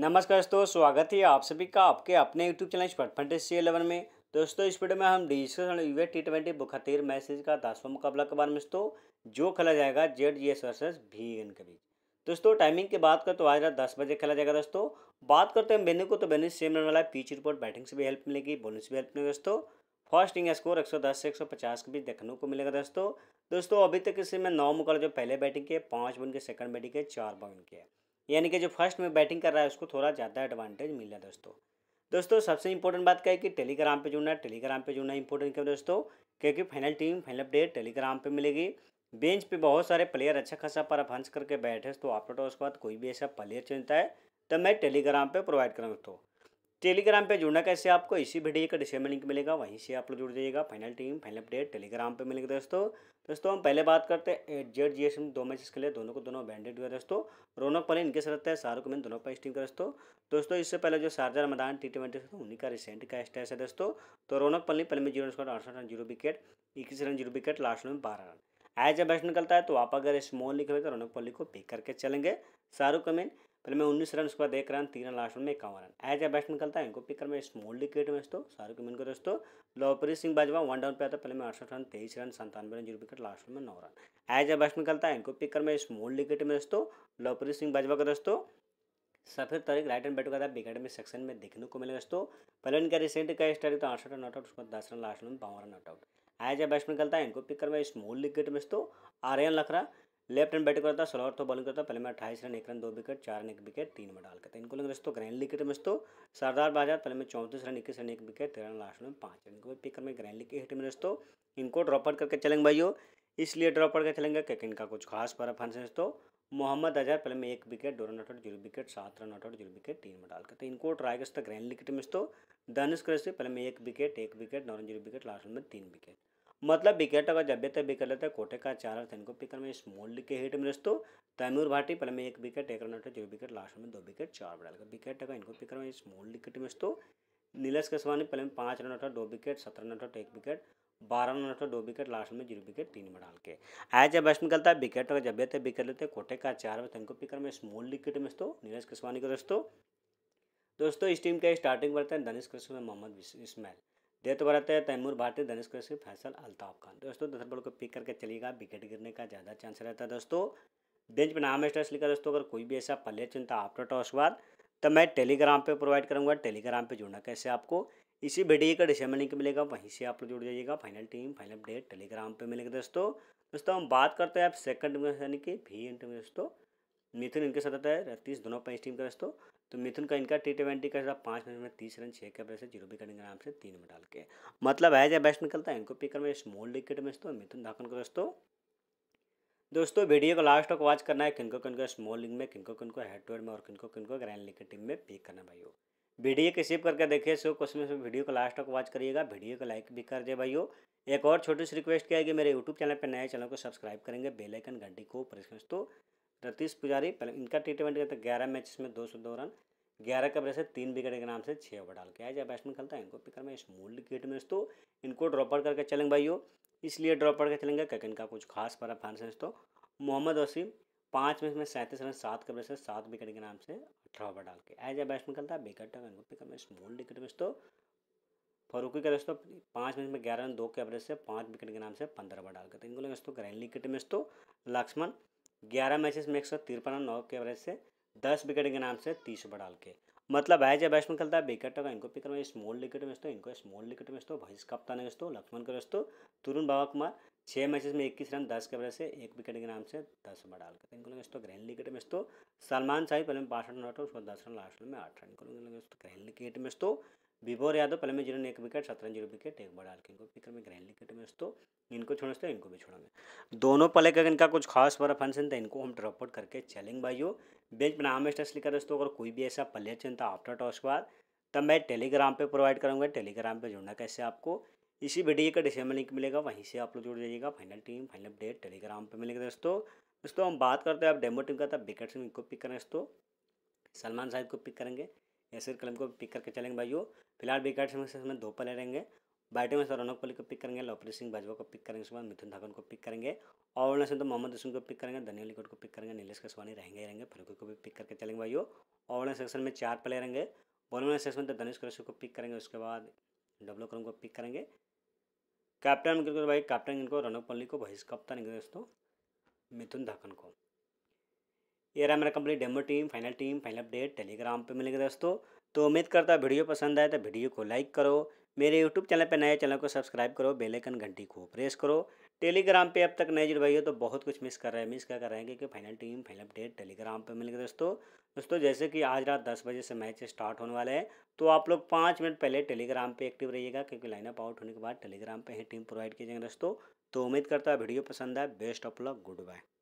नमस्कार दोस्तों स्वागत है आप सभी का आपके अपने YouTube channel spot fantasy eleven में दोस्तों इस वीडियो में हम डिस्कशन यूए टी ट्वेंटी बखतीर मैसेज का दसवां मुकाबला के बारे में दोस्तों जो खेला जाएगा Z G S versus B N के बीच दोस्तों टाइमिंग की बात करें तो आज रात दस बजे खेला जाएगा दोस्तों बात करते हैं बेनू को तो बेनू सेम रन वाला है पीच रिपोर्ट बैटिंग से भी हेल्प मिलेगी बोलिंग से भी हेल्प मिलेगी दोस्तों फर्स्ट इनिंग स्कोर दस से पचास के बीच देखने को मिलेगा दोस्तों दोस्तों अभी तक इसमें नौ मुकाबले जो पहले बैटिंग के पाँच बन के सेकंड बैटिंग के चार बॉन के यानी कि जो फर्स्ट में बैटिंग कर रहा है उसको थोड़ा ज़्यादा एडवांटेज मिल है दोस्तों दोस्तों सबसे इंपॉर्टेंट बात क्या है कि टेलीग्राम पे जुड़ना टेलीग्राम पे जुड़ना इंपॉर्टेंट क्यों दोस्तों क्योंकि final team final update Telegram पे मिलेगी बेंच पे बहुत सारे प्लेयर अच्छा खासा परफॉर्मेंस करके बैठे तो आफ्टर उसके बाद कोई भी ऐसा प्लेयर चुनता है तो मैं टेलीग्राम पर प्रोवाइड करूँ दोस्तों टेलीग्राम पे जुड़ना कैसे आपको इसी वीडियो का डिस्क्रिप्शन लिंक मिलेगा वहीं से आप लोग जुड़ जाइएगा final team final update Telegram पे मिलेगा दोस्तों दोस्तों हम पहले बात करते हैं जेड जी एस एम दो मैचेस के लिए दोनों को दोनों बैंडेड हुए दोस्तों रोनक पहले इनके साथ है शाहरुख मिन दोनों पर स्टिंग दोस्तों दोस्तों इससे पहले जो शारजा मैदान टी ट्वेंटी उन्हीं का रिसेंट का स्टेस है दोस्तों तो रौनक पल्ली पहले में जीरो स्कॉट अड़सठ रन जीरो विकेट इक्कीस रन जीरो विकेट लास्ट में बारह रन एज ए बैट्समैन निकलता है तो आप अगर स्मॉल लिखे तो रौनक पल्ली को पिक करके चलेंगे शाहरुख अमीन पहले मैं उन्नीस रन उसके बाद एक रन तीन रन लास्ट में इक्यावन रन एज ए बैट्स निकलता है इनको पिक कर मैं स्मॉल विकेट में दोस्तों शाहरुख मीन को दोस्तों लवप्रीत सिंह बाजवा वन डाउन पे आता पहले मैं अड़सठ रन तेईस रन संतानवे रन जीरो विकेट लास्ट में नौ रन एज ए बैट्समैन निकलता है इनको पिक कर मैं स्मॉल विकेट में दोस्तों लवप्रीत सिंह बाजवा का दोस्तों सफेद तारीख राइट हैंड बैट का विकेट में सेक्शन में देखने को मिलेगा दोस्तों पहले इनका रिसेंट का स्टार्ट तो अड़सठ रन नॉट आउट उसके बाद दस रन लास्ट रन में बावन run not out as a batsman निकलता है इनको पिक कर मैं स्मॉल विकेट में दोस्तों Aryan Lakhra left hand batting करता है सलौर तो बॉलिंग करता पहले में अट्ठाईस रन एक रन दो विकेट चार रन एक विकेट तीन में डाल करता है इनको लेंगे दोस्तों ग्रैंड लिखे में दोस्तों सरदार बाजार पहले में चौंतीस रन इक्कीस रन एक विकेट तेरह रन लास्ट में पाँच रन इनको पिक में ग्रैंड लिखे हिट में दोस्तों इनको ड्रॉप आउट करके चलेंगे भाइयों इसलिए ड्रॉप आउट करके चलेंगे क्योंकि इनका कुछ खास फंस है दोस्तों मोहम्मद अजहर पहले में एक विकेट दो रन आउट जीरो विकेट सात रन आउट जीरो विकेट तीन में डाल तो करते हैं इनको ट्राई करते ग्रैंड लिखे में दोस्तों धनुष कृषि पहले में एक विकेट एक विकेट नौ रन जीरो विकेट लास्ट में तीन विकेट मतलब विकेट अगर जब तक विकेट लेते हैं कोटे का चार रन इनको पिकर में स्मॉल लीग के हिट में दोस्तों तैमूर भाटी पहले में एक विकेट एक रन जीरो विकेट लास्ट में दो विकेट चार बढ़ा लगा विकेट अगर इनको पिकर में स्मॉल लीग में दोस्तों नीलेश कसवानी पहले में पाँच रन उठा दो विकेट सत्रह रन उठा एक विकेट बारह रन उठा दो विकेट लास्ट में जीरो विकेट तीन में डाल के आज जब बैट्समैन निकलता है विकेट अगर जब तक विकेट लेते हैं कोटे का चार रन इनको पिकर में स्मॉल लीग में दोस्तों नीलेश कसवानी को दोस्तों दोस्तों इस टीम का स्टार्टिंग बढ़ते हैं धनिश कृष्ण मोहम्मद इसमैल देते तो बढ़ाते हैं तैमूर भारतीय धनुष से फैसल अल्ताफ खान दोस्तों दस बॉल को पिक करके चलिएगा विकेट गिरने का ज़्यादा चांस रहता है दोस्तों बेंच पर नाम स्टेस लिखा दोस्तों अगर कोई भी ऐसा पल्ले चुनता आफ्टर टॉस बाद तो मैं टेलीग्राम पे प्रोवाइड करूँगा टेलीग्राम पे जुड़ना कैसे आपको इसी वीडियो का डिसेंबर लिंक मिलेगा वहीं से आप लोग जुड़ जाइएगा final team final update Telegram पे मिलेगा दोस्तों दोस्तों हम बात करते हैं आप सेकंड टीम यानी कि भी इंटर में दोस्तों मिथुन इनके साथ रहता है रतीस दोनों पैंस टीम का दोस्तों तो मिथुन का इनका टी ट्वेंटी का पाँच मिनट में तीस रन छः के से जीरो भी करेंगे आराम से तीन में डाल के मतलब है जब बेस्ट निकलता है इनको पिकर में स्मॉल विकेट में दोस्तों मिथुन धाकन को दोस्तों दोस्तों वीडियो को लास्ट तक वॉच करना है किनको किनको स्मॉल लिंग में किनको किनको हेड टू हेड में और किनको किनको ग्रैंड लीग टीम में पिक करना भाइयों वीडियो के सेव करके देखिए सो क्वेश्चन में वीडियो को लास्ट तक वॉच करिएगा वीडियो को लाइक भी कर दे भाई एक और छोटी सी रिक्वेस्ट किया कि मेरे यूट्यूब चैनल पर नए चैनल को सब्सक्राइब करेंगे बेलाइकन घंटी को प्रेस दोस्तों रतीश पुजारी पहले इनका ट्रीटमेंट किया था ग्यारह मैच में दो सौ दो रन ग्यारह कवरेज से तीन विकेट के नाम से छः ओवर डाल के आए जब बैट्समैन खेलता है इनको पिकर में स्मूल विकेट में दोस्तों इनको ड्रॉपआउट करके चलेंगे भाइयों इसलिए ड्रॉपआउट करके चलेंगे क्योंकि इनका कुछ खास परफॉर्मेंस है दोस्तों मोहम्मद वसीम पाँच मैच में सैंतीस रन सात कवरेज से सात विकेट के नाम से अठारह ओवर डाल के आए जब बैट्समैन खेलता है विकेट इनको पिकर में स्मूल विकेट में दोस्तों फरूकी का दोस्तों पाँच मैच में ग्यारह रन दो के एवरेज से पाँच विकेट के नाम से पंद्रह ओवर डाल के तो इनको लगे दोस्तों ग्रैंड लिकेट में दोस्तों लक्ष्मण ग्यारह मैचेस में एक सौ तिरपन नौ के एवरेज से दस विकेट के नाम से तीस ओवर डाल के मतलब है जब बैट्समैन खेलता है विकेट होगा इनको पिक करवाइए स्मॉल विकेट में तो इनको स्मॉल विकेट में हो भैंस कप्तान बेचते हो लक्ष्मण को रस्तो हो तुरुण बाबा कुमार छः मैचेस में इक्कीस रन दस के एवरेज से एक विकेट के नाम से दस ओवर डाल के इनको लगे तो ग्रहण विकेट में तो सलमान शाही पहले में बासठ रन आउट उसको दस रन लास्ट में आठ रन इनको लोग ग्रहण विकेट में तो विभोर यादव पहले में जिन्होंने एक विकेट सत्रह जीरो विकेट एक बड़ा के इनको फिक्र में ग्रैंड विकेट में तो इनको छोड़ तो इनको भी छोड़ेंगे दोनों पले का इनका कुछ खास बड़ा फंक्शन था इनको हम ड्रॉप आउट करके चलेंगे हो बेंच पर नाम स्टेस लिखा दोस्तों अगर कोई भी ऐसा प्लेयर चुनता आफ्टर टॉस के बाद तब मैं टेलीग्राम पर प्रोवाइड करूँगा टेलीग्राम पर जुड़ना कैसे आपको इसी वीडियो का डिस्क्रिप्शन लिंक मिलेगा वहीं से आप लोग जुड़ जाइएगा final team final update Telegram पर मिलेगा दोस्तों दोस्तों हम बात करते हैं आप डेमो टीम का तब विकेट इनको पिक करें दोस्तों सलमान साहिब को पिक करेंगे ऐसे कलम को पिक करके चलेंगे भाइयों फिलहाल विकेट में धोपा ले रहेंगे बैटिंग में सर रौनक पल्ली को पिक करेंगे लवप्रीत सिंह बाजवा को पिक करेंगे उसके बाद मिथुन धाकन को पिक करेंगे ऑलराउंडर से तो मोहम्मद हसन को पिक करेंगे धनिया लिकोट को पिक करेंगे नीलेश कसवानी रहेंगे ही रहेंगे फरूकी को भी पिक करके चलेंगे भाइयों ऑलराउंडर सेक्शन में चार प्लेयर रहेंगे बॉलिंग सेक्शन में तो धनुष कुरैशी को पिक करेंगे उसके बाद डब्लो क्रम को पिक करेंगे कैप्टन भाई कैप्टन इनको रौनक पल्ली को वहीस कप्तान दोस्तों मिथुन धाकन को ये रहा मेरा complete demo team final team final update Telegram पे मिलेंगे दोस्तों तो उम्मीद करता है वीडियो पसंद आए तो वीडियो को लाइक करो मेरे यूट्यूब चैनल पर नए चैनल को सब्सक्राइब करो आइकन घंटी को प्रेस करो टेलीग्राम पे अब तक नए जुड़ भाई हो तो बहुत कुछ मिस कर रहे हैं मिस क्या कर रहे हैं क्योंकि final team final update Telegram पर मिलेंगे दोस्तों दोस्तों जैसे कि आज रात दस बजे से मैच स्टार्ट होने वाला है तो आप लोग पाँच मिनट पहले टेलीग्राम पर एक्टिव रहिएगा क्योंकि लाइनअप आउट होने के बाद टेलीग्राम पर ही टीम प्रोवाइड की जाएंगे दोस्तों तो उम्मीद करता है वीडियो पसंद आए best of luck good bye